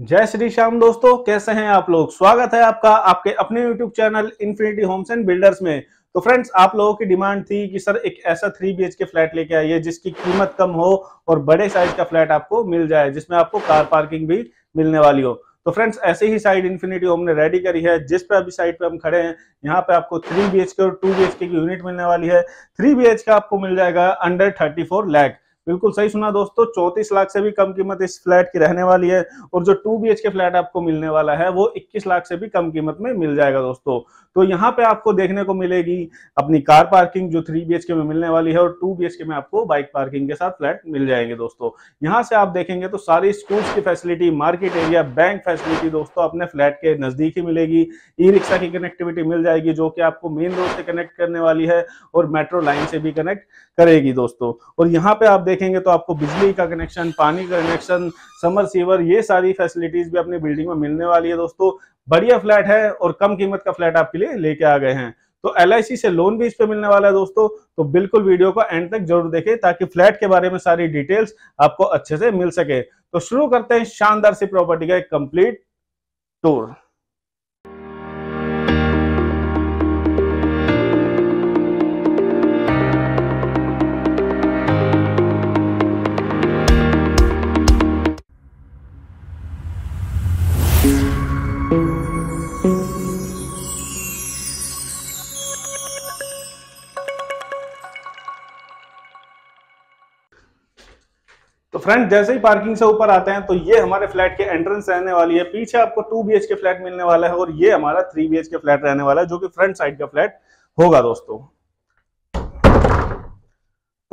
जय श्री श्याम दोस्तों कैसे हैं आप लोग स्वागत है आपका आपके अपने YouTube channel Infinity Homes and Builders में तो फ्रेंड्स आप लोगों की डिमांड थी कि सर एक ऐसा थ्री बी के फ्लैट लेके आइए जिसकी कीमत कम हो और बड़े साइज का फ्लैट आपको मिल जाए जिसमें आपको कार पार्किंग भी मिलने वाली हो तो फ्रेंड्स ऐसे ही साइड इन्फिनिटी होम ने रेडी करी है जिस पे अभी साइड पे हम खड़े हैं यहाँ पे आपको थ्री बी और टू बी की यूनिट मिलने वाली है थ्री बी आपको मिल जाएगा अंडर थर्टी फोर लैख बिल्कुल सही सुना दोस्तों चौंतीस लाख से भी कम कीमत इस फ्लैट की रहने वाली है और जो टू बी के फ्लैट आपको मिलने वाला है वो इक्कीस लाख से भी कम कीमत में मिल जाएगा दोस्तों तो यहाँ पे आपको देखने को मिलेगी अपनी कार पार्किंग जो थ्री बी में मिलने वाली है और टू बी में आपको बाइक पार्किंग के साथ फ्लैट मिल जाएंगे दोस्तों यहाँ से आप देखेंगे तो सारी स्कूल्स की facility market area bank facility दोस्तों अपने फ्लैट के नजदीक ही मिलेगी ई रिक्शा की कनेक्टिविटी मिल जाएगी जो कि आपको मेन रोड से कनेक्ट करने वाली है और मेट्रो लाइन से भी कनेक्ट करेगी दोस्तों और यहाँ पे आप देख देखेंगे तो आपको बिजली का कनेक्शन पानी का कनेक्शन समर सीवर ये सारी फैसिलिटीज भी अपनी बिल्डिंग में मिलने वाली है दोस्तों बढ़िया फ्लैट है और कम कीमत का फ्लैट आपके लिए लेके आ गए हैं तो एल से लोन भी इस पे मिलने वाला है दोस्तों तो बिल्कुल वीडियो को एंड तक जरूर देखें ताकि फ्लैट के बारे में सारी डिटेल्स आपको अच्छे से मिल सके तो शुरू करते हैं शानदार सी प्रॉपर्टी का एक कंप्लीट टूर फ्रेंड जैसे ही पार्किंग से ऊपर आते हैं तो ये हमारे फ्लैट के एंट्रेंस रहने वाली है पीछे आपको टू बी के फ्लैट मिलने वाला है और ये हमारा थ्री बी के फ्लैट रहने वाला है जो कि फ्रंट साइड का फ्लैट होगा दोस्तों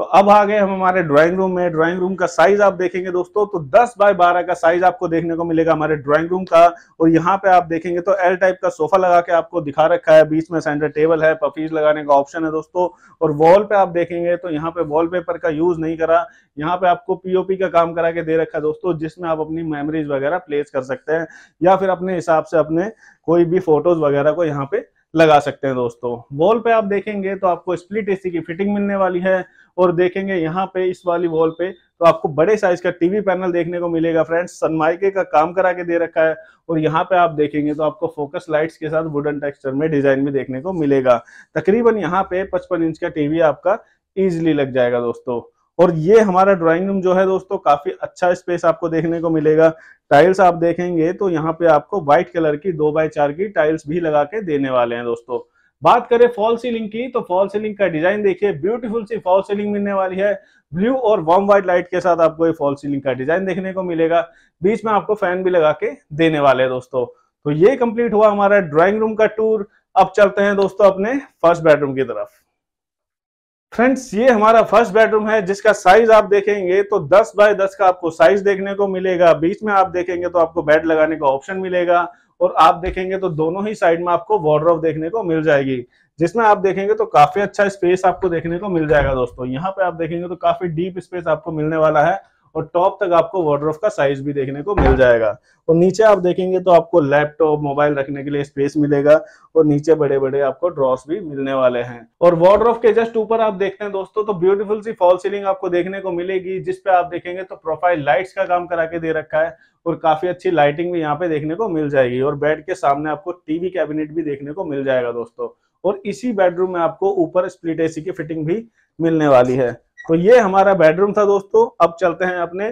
तो अब आ गए हम हमारे ड्राइंग रूम में ड्राइंग रूम का साइज आप देखेंगे दोस्तों तो 10 बाय 12 का साइज आपको देखने को मिलेगा हमारे ड्राइंग रूम का और यहाँ पे आप देखेंगे तो एल टाइप का सोफा लगा के आपको दिखा रखा है बीच में सेंटर टेबल है पफीज लगाने का ऑप्शन है दोस्तों और वॉल पे आप देखेंगे तो यहाँ पे वॉल का यूज नहीं करा यहाँ पे आपको पीओपी का काम करा के दे रखा है दोस्तों जिसमें आप अपनी मेमोरीज वगैरह प्लेस कर सकते हैं या फिर अपने हिसाब से अपने कोई भी फोटोज वगैरह को यहाँ पे लगा सकते हैं दोस्तों वॉल पे आप देखेंगे तो आपको स्प्लिट एसी की फिटिंग मिलने वाली है और देखेंगे यहाँ पे इस वाली वॉल पे तो आपको बड़े साइज का टीवी पैनल देखने को मिलेगा फ्रेंड्स सनमाइके का काम करा के दे रखा है और यहाँ पे आप देखेंगे तो आपको फोकस लाइट्स के साथ वुडन टेक्सचर में डिजाइन भी देखने को मिलेगा तकरीबन यहाँ पे पचपन इंच का टीवी आपका इजिली लग जाएगा दोस्तों और ये हमारा ड्राइंग रूम जो है दोस्तों काफी अच्छा स्पेस आपको देखने को मिलेगा टाइल्स आप देखेंगे तो यहाँ पे आपको व्हाइट कलर की दो बाय चार की टाइल्स भी लगा के देने वाले हैं दोस्तों बात करें फॉल सीलिंग की तो फॉल सीलिंग का डिजाइन देखिए ब्यूटीफुल सी फॉल सीलिंग मिलने वाली है ब्लू और वार्म व्हाइट लाइट के साथ आपको ये फॉल सीलिंग का डिजाइन देखने को मिलेगा बीच में आपको फैन भी लगा के देने वाले हैं दोस्तों तो ये कंप्लीट हुआ हमारा ड्राइंग रूम का टूर अब चलते हैं दोस्तों अपने फर्स्ट बेडरूम की तरफ फ्रेंड्स ये हमारा फर्स्ट बेडरूम है जिसका साइज आप देखेंगे तो 10 बाय 10 का आपको साइज देखने को मिलेगा बीच में आप देखेंगे तो आपको बेड लगाने का ऑप्शन मिलेगा और आप देखेंगे तो दोनों ही साइड में आपको वॉर्ड्रोफ देखने को मिल जाएगी जिसमें आप देखेंगे तो काफी अच्छा स्पेस आपको देखने को मिल जाएगा दोस्तों यहाँ पे आप देखेंगे तो काफी डीप स्पेस आपको मिलने वाला है और टॉप तक आपको वार्ड्रोफ का साइज भी देखने को मिल जाएगा और नीचे आप देखेंगे तो आपको लैपटॉप मोबाइल रखने के लिए स्पेस मिलेगा और नीचे बड़े बड़े आपको ड्रॉस भी मिलने वाले हैं और वार्ड्रोफ के जस्ट ऊपर आप देखते हैं दोस्तों तो ब्यूटीफुल सी फॉल सीलिंग आपको देखने को मिलेगी जिसपे आप देखेंगे तो प्रोफाइल लाइट्स का काम करा के दे रखा है और काफी अच्छी लाइटिंग भी यहाँ पे देखने को मिल जाएगी और बेड के सामने आपको टीवी कैबिनेट भी देखने को मिल जाएगा दोस्तों और इसी बेडरूम में आपको ऊपर स्प्लिट एसी की फिटिंग भी मिलने वाली है तो ये हमारा बेडरूम था दोस्तों अब चलते हैं अपने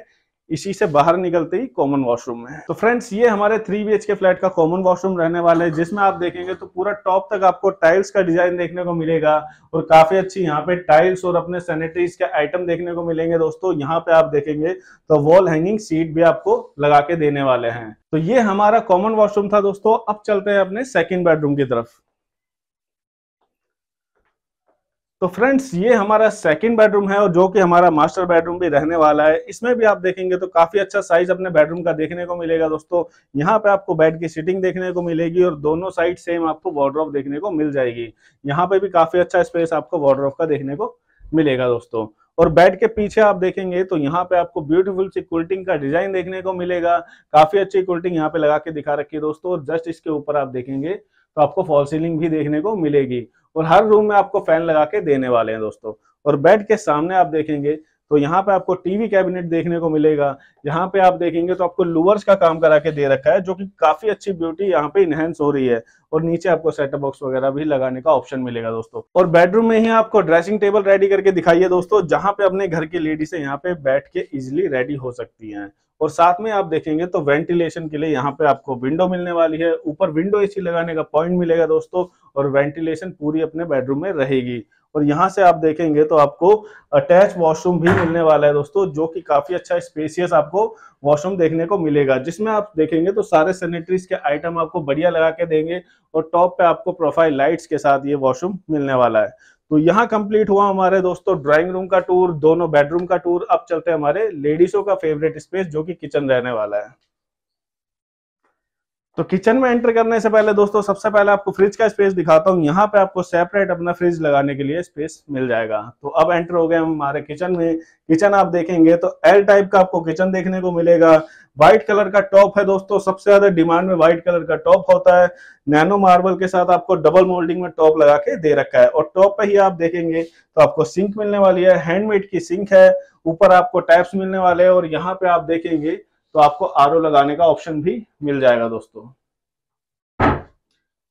इसी से बाहर निकलते ही कॉमन वॉशरूम में तो फ्रेंड्स ये हमारे थ्री बी के फ्लैट का कॉमन वॉशरूम रहने वाला है जिसमें आप देखेंगे तो पूरा टॉप तक आपको टाइल्स का डिजाइन देखने को मिलेगा और काफी अच्छी यहाँ पे टाइल्स और अपने सैनिटरीज के आइटम देखने को मिलेंगे दोस्तों यहाँ पे आप देखेंगे तो वॉल हैंगिंग सीट भी आपको लगा के देने वाले हैं तो ये हमारा कॉमन वॉशरूम था दोस्तों अब चलते हैं अपने सेकेंड बेडरूम की तरफ तो फ्रेंड्स ये हमारा सेकंड बेडरूम है और जो कि हमारा मास्टर बेडरूम भी रहने वाला है इसमें भी आप देखेंगे तो काफी अच्छा साइज अपने बेडरूम का देखने को मिलेगा दोस्तों यहाँ पे आपको बेड की सीटिंग देखने को मिलेगी और दोनों साइड सेम आपको वार्ड्रॉप देखने को मिल जाएगी यहाँ पे भी काफी अच्छा स्पेस आपको वार्ड्रॉप का देखने को मिलेगा दोस्तों और बेड के पीछे आप देखेंगे तो यहाँ पे आपको ब्यूटीफुल सी कुल्टिंग का डिजाइन देखने को मिलेगा काफी अच्छी कुल्टिंग यहाँ पे लगा के दिखा रखी है दोस्तों और जस्ट इसके ऊपर आप देखेंगे तो आपको फॉल सीलिंग भी देखने को मिलेगी और हर रूम में आपको फैन लगा के देने वाले हैं दोस्तों और बेड के सामने आप देखेंगे तो यहाँ पे आपको टीवी कैबिनेट देखने को मिलेगा यहाँ पे आप देखेंगे तो आपको लुअर्स का काम करा के दे रखा है जो कि काफी अच्छी ब्यूटी यहाँ पे इनहेंस हो रही है और नीचे आपको सेटअप बॉक्स वगैरह भी लगाने का ऑप्शन मिलेगा दोस्तों और बेडरूम में ही आपको ड्रेसिंग टेबल रेडी करके दिखाई है दोस्तों जहाँ पे अपने घर की लेडीज यहाँ पे बैठ के इजिली रेडी हो सकती है और साथ में आप देखेंगे तो वेंटिलेशन के लिए यहाँ पे आपको विंडो मिलने वाली है ऊपर विंडो एसी लगाने का पॉइंट मिलेगा दोस्तों और वेंटिलेशन पूरी अपने बेडरूम में रहेगी और यहाँ से आप देखेंगे तो आपको अटैच वॉशरूम भी मिलने वाला है दोस्तों जो कि काफी अच्छा स्पेसियस आपको वॉशरूम देखने को मिलेगा जिसमें आप देखेंगे तो सारे सैनिटरीज के आइटम आपको बढ़िया लगा के देंगे और टॉप पे आपको प्रोफाइल लाइट्स के साथ ये वॉशरूम मिलने वाला है तो यहाँ कंप्लीट हुआ हमारे दोस्तों ड्राइंग रूम का टूर दोनों बेडरूम का टूर अब चलते हैं हमारे लेडीजों का फेवरेट स्पेस जो कि किचन रहने वाला है तो किचन में एंटर करने से पहले दोस्तों सबसे पहले आपको फ्रिज का स्पेस दिखाता हूँ यहाँ पे आपको सेपरेट अपना फ्रिज लगाने के लिए स्पेस मिल जाएगा तो अब एंटर हो गए हम हमारे किचन में किचन आप देखेंगे तो एल टाइप का आपको किचन देखने को मिलेगा व्हाइट कलर का टॉप है दोस्तों सबसे ज्यादा डिमांड में व्हाइट कलर का टॉप होता है नैनो मार्बल के साथ आपको डबल मोल्डिंग में टॉप लगा के दे रखा है और टॉप पे ही आप देखेंगे तो आपको सिंक मिलने वाली है हैंडमेड की सिंक है ऊपर आपको टैप्स मिलने वाले हैं और यहाँ पे आप देखेंगे तो आपको आर लगाने का ऑप्शन भी मिल जाएगा दोस्तों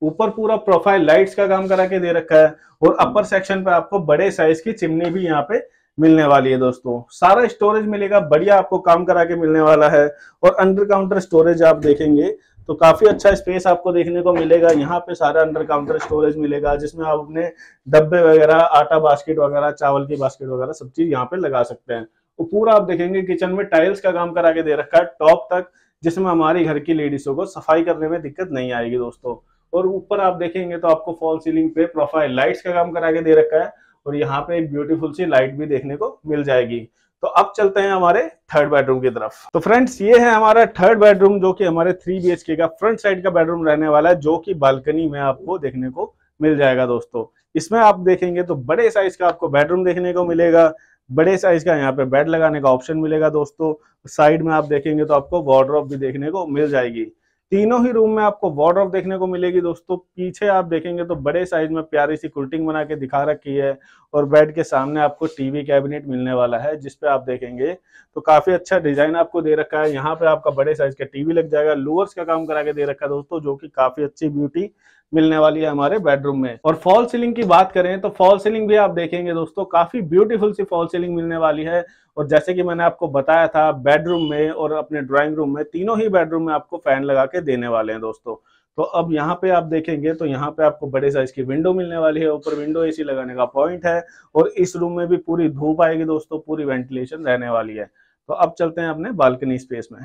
ऊपर पूरा प्रोफाइल लाइट्स का काम करा के दे रखा है और अपर सेक्शन पे आपको बड़े साइज की चिमनी भी यहाँ पे मिलने वाली है दोस्तों सारा स्टोरेज मिलेगा बढ़िया आपको काम करा के मिलने वाला है और अंडर काउंटर स्टोरेज आप देखेंगे तो काफी अच्छा स्पेस आपको देखने को मिलेगा यहाँ पे सारा अंडर काउंटर स्टोरेज मिलेगा जिसमें आप अपने डब्बे वगैरह आटा बास्केट वगैरह चावल की बास्केट वगैरह सब चीज यहाँ पे लगा सकते हैं वो पूरा आप देखेंगे किचन में टाइल्स का काम करा के दे रखा है टॉप तक जिसमें हमारी घर की लेडीजों को सफाई करने में दिक्कत नहीं आएगी दोस्तों और ऊपर आप देखेंगे तो आपको फॉल सीलिंग पे प्रोफाइल लाइट्स का काम करा के दे रखा है और यहाँ पे एक ब्यूटीफुल सी लाइट भी देखने को मिल जाएगी तो अब चलते हैं हमारे थर्ड बेडरूम की तरफ तो फ्रेंड्स ये है हमारा थर्ड बेडरूम जो कि हमारे थ्री बी का फ्रंट साइड का बेडरूम रहने वाला है जो कि बालकनी में आपको देखने को मिल जाएगा दोस्तों इसमें आप देखेंगे तो बड़े साइज का आपको बेडरूम देखने को मिलेगा बड़े साइज का यहाँ पे बेड लगाने का ऑप्शन मिलेगा दोस्तों साइड में आप देखेंगे तो आपको वार्ड्रॉप भी देखने को मिल जाएगी तीनों ही रूम में आपको वॉर्ड्रॉप देखने को मिलेगी दोस्तों पीछे आप देखेंगे तो बड़े साइज में प्यारी सी कुल्टिंग बना के दिखा रखी है और बेड के सामने आपको टीवी कैबिनेट मिलने वाला है जिसपे आप देखेंगे तो काफी अच्छा डिजाइन आपको दे रखा है यहाँ पे आपका बड़े साइज का टीवी लग जाएगा लोअर्स का काम करा के दे रखा है दोस्तों जो की काफी अच्छी ब्यूटी मिलने वाली है हमारे बेडरूम में और फॉल सीलिंग की बात करें तो फॉल सीलिंग भी आप देखेंगे दोस्तों काफी ब्यूटीफुल सी फॉल सीलिंग मिलने वाली है और जैसे कि मैंने आपको बताया था बेडरूम में और अपने ड्राइंग रूम में तीनों ही बेडरूम में आपको फैन लगा के देने वाले हैं दोस्तों तो अब यहाँ पे आप देखेंगे तो यहाँ पे आपको बड़े साइज की विंडो मिलने वाली है ऊपर विंडो एसी लगाने का पॉइंट है और इस रूम में भी पूरी धूप आएगी दोस्तों पूरी वेंटिलेशन रहने वाली है तो अब चलते हैं अपने बालकनी स्पेस में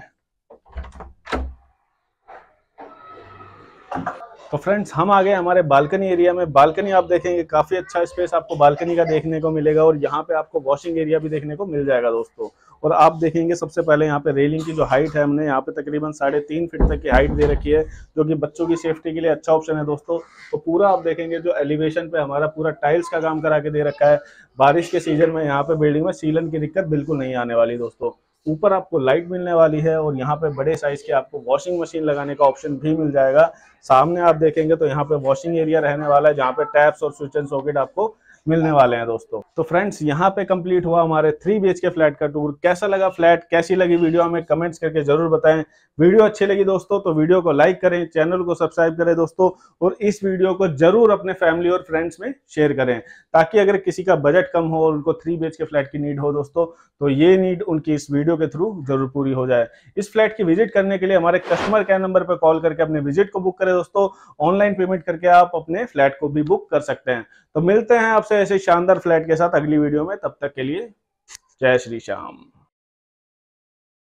तो फ्रेंड्स हम आ गए हमारे बालकनी एरिया में बालकनी आप देखेंगे काफ़ी अच्छा स्पेस आपको बालकनी का देखने को मिलेगा और यहाँ पे आपको वॉशिंग एरिया भी देखने को मिल जाएगा दोस्तों और आप देखेंगे सबसे पहले यहाँ पे रेलिंग की जो हाइट है हमने यहाँ पे तकरीबन साढ़े तीन फीट तक की हाइट दे रखी है जो कि बच्चों की सेफ्टी के लिए अच्छा ऑप्शन है दोस्तों तो पूरा आप देखेंगे जो एलिवेशन पे हमारा पूरा टाइल्स का काम करा के दे रखा है बारिश के सीजन में यहाँ पे बिल्डिंग में सीलन की दिक्कत बिल्कुल नहीं आने वाली दोस्तों ऊपर आपको लाइट मिलने वाली है और यहाँ पे बड़े साइज के आपको वॉशिंग मशीन लगाने का ऑप्शन भी मिल जाएगा सामने आप देखेंगे तो यहाँ पे वॉशिंग एरिया रहने वाला है जहाँ पे टैप्स और स्विच एंड सॉकेट आपको मिलने वाले हैं दोस्तों तो फ्रेंड्स यहाँ पे कंप्लीट हुआ हमारे थ्री बी के फ्लैट का टूर कैसा लगा फ्लैट कैसी लगी वीडियो हमें कमेंट्स करके जरूर बताएं वीडियो अच्छी लगी दोस्तों तो वीडियो को लाइक करें चैनल को सब्सक्राइब करें दोस्तों और इस वीडियो को जरूर अपने फैमिली और फ्रेंड्स में शेयर करें ताकि अगर किसी का बजट कम हो और उनको थ्री बी के फ्लैट की नीड हो दोस्तों तो ये नीड उनकी इस वीडियो के थ्रू जरूर पूरी हो जाए इस फ्लैट की विजिट करने के लिए हमारे कस्टमर केयर नंबर पर कॉल करके अपने विजिट को बुक करें दोस्तों ऑनलाइन पेमेंट करके आप अपने फ्लैट को भी बुक कर सकते हैं तो मिलते हैं आपसे हैं ऐसे शानदार फ्लैट के साथ अगली वीडियो में तब तक के लिए जय श्री श्याम